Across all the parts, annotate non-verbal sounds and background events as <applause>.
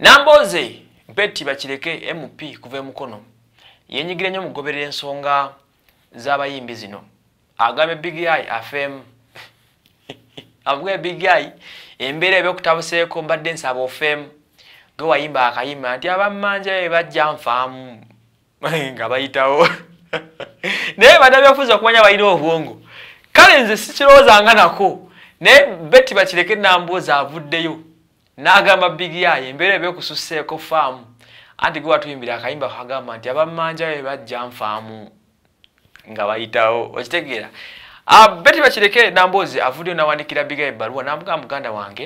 Namboze Betty bakireke MP kuva mukono. Yenyigira nyo mugoberere ensonga z'abayimbi zino. Agame Big Eye AFM. Abwe Big Eye embere ebyo kutabuseeko mbadde nsaba ofem. Go wayimba akayima nti abammanja ye bajja nfaamu. <laughs> Nga bayitawo. <laughs> Naye bada byofuza okumanya bayina obwongo. Kale nze sikirowoozanga nako. Ne Betty bakireke namboze avuddeyo. n'agamba bigiyayo embeera eba ekususeeko faamu anti gwe watuyimbira akayimba kagamba nti abamanja be bajja nfaamu nga bayitawo okitegeera ah, beti bakireke namboozi avuddeyo nawandikira bigayo ebbaluwa namugamba muganda wange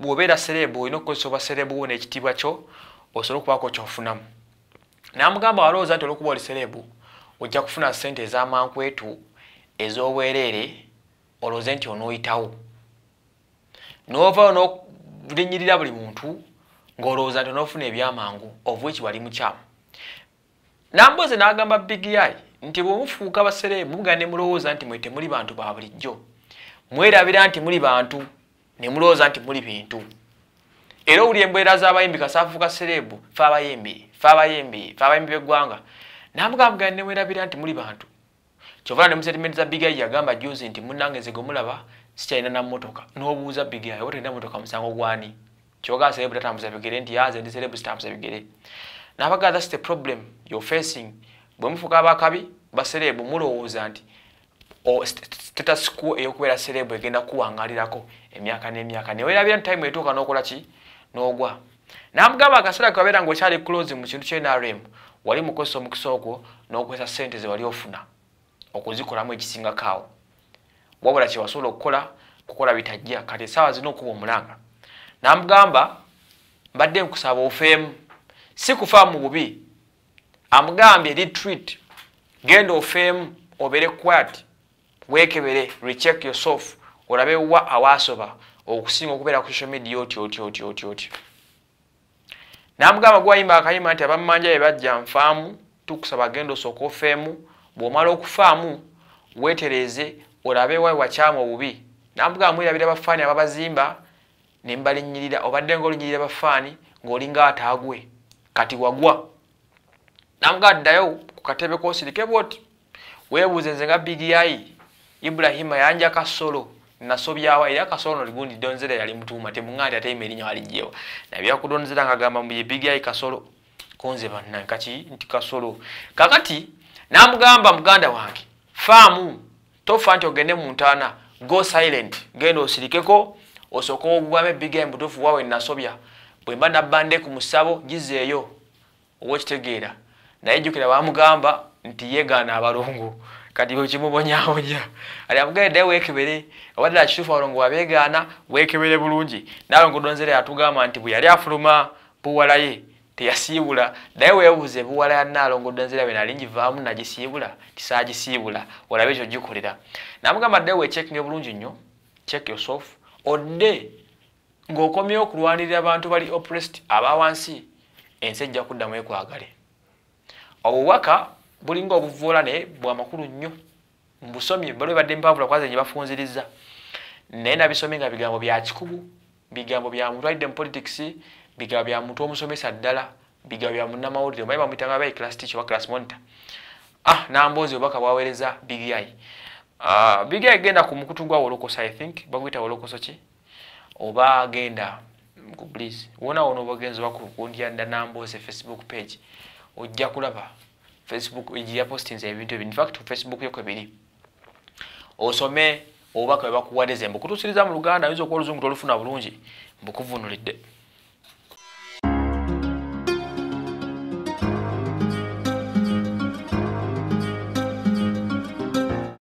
bwobeera serebu olina okukozesa oba serebuwo n'ekitiibwa kyo osobole okubaako kyofunamu namugamba walowooza nti olwokuba oli serebu ojja kufuna sente ez'amankwetu ez'obwereere olowooze nti onooyitawo novaawo nolinyirira buli muntu ngaolowooza nti onofuna ebyamangu obwiki wali mukyamu namboze nagamba bigiyai nti bwemufuuka abaseremu muga ne mulowooza nti mwe temuli bantu ba bulijjo mwerabira nti muli bantu ne mulowooza nti muli bintu era obuli embeera z'abayimbi kasaafuuka serebu fe abayimbi fe abayimbi fe abayimbi b'eggwanga namugambuga nemwerabira nti muli bantu kyovula ne musetimenti za bigayi yagamba juzi nti munnangezegomulaba sikyalina namotoka nobuuza bigeya oba tolina motoka musango gwani kyoga asereb tatambuza bigere nti aze ndi serebu zitambuza bigere nabagaa thats the problem you facing bwe mufuka abakabi baserebu mulowooza nti oh, tetasikuo eyokubeera serebu egenda kuwangalirako emyaka nemyaka neweerabira nti time etuuka nokolaki nogwa namugamba akaseera kebabeera nga okyali close mu kintu kyenrm wali mukozesa omukisa ogwo nokozesa sente ze wali ofuna okuzikolamu ekisingakaawo wabula kyewasobola okukola kukola bitajja kati esaawa zina okuba omulanga namugamba mbadde nkusaba ofeemu si kufa mu bubi amugambye retreat genda ofeemu obeere quat wekebere recheck yourself olabe wa awaasoba okusinga okubeera ku social media otyo otyo otyo otyo otyo namugamba gwayimba akayima nti abamumanja ye bajja nfaamu tukusaba genda osooka ofeemu bw'omala okufaamu weetereeze olabe wa wakyama obubi nambuga mwirabira bafaani ababazimba nembalinyirira obadde ngaolinyirira bafaani ngaolinga ataagwe kati wagwa nambuga addayo ku katebe kosirike bwoti weebuuze nze nga bdi ibulahima yanja kasolo nasobyawa era kasolo noligundi donzera yali mutuuma temuŋandi ate imaerinya walijewa nabya kudonzera nga gamba mbuye bdi kasolo konze bannakaki nti kasolo kakati nambugamba muganda wange faamu tofa nti ogende muntaana go silent genda osirikeko osooke ogugamu ebiga embutuufu wawe nasobya bwemba nabbandeku musabo gizeeyo owokitegeera naye jukira bamugamba nti yegaana abalungu kati kimubonyabonya ali amugae ddayo wekebere obaddala kitufu abalongo wabegaana wekebere bulungi naalongodonzera yatugamba nti bwe yali afuluma buwalaye teyasiibula naye weebuuza ebuwala yanaalongodde nzira bye nali njivaamu nagisiibula tisaagisiibula olabe ekyo gikolera naamugamba ddewe ekyekinga bulungi nnyo check yourself odde ng'okomyeo okulwanirira abantu bali opressed aba wansi ensi ejja kuddamu ekwagale obubaka bulinga obuvoola naye bwamakulu nnyo mbusomye bali ebadde mpavula kwaza gye bafunziriza naye nabisomye nga bigambo bya kikubu bigambo bya mutwalidde mu politics bigabo bya muntu omusomesa ddala bigabo bya munnamawulire omaye bamuyitanga bayi class tiach oba class monitor ah namboozi obubaka bwaweereza bigi ayi ah, bigi ayi genda ku mukutu gwa wolokosa i think baguyita wolokoso ki oba genda ku blize wona wona obagenzi oba kundyanda namboozi efacebook page ojja kulaba facebook egiya postings ebintu ebi infact facebook yo kwebiri osome obubaka bwe bakuwadeze mbukutuusiriza mu luganda yinza okuba oluzungu tolufuna bulungi mbukuvunulidde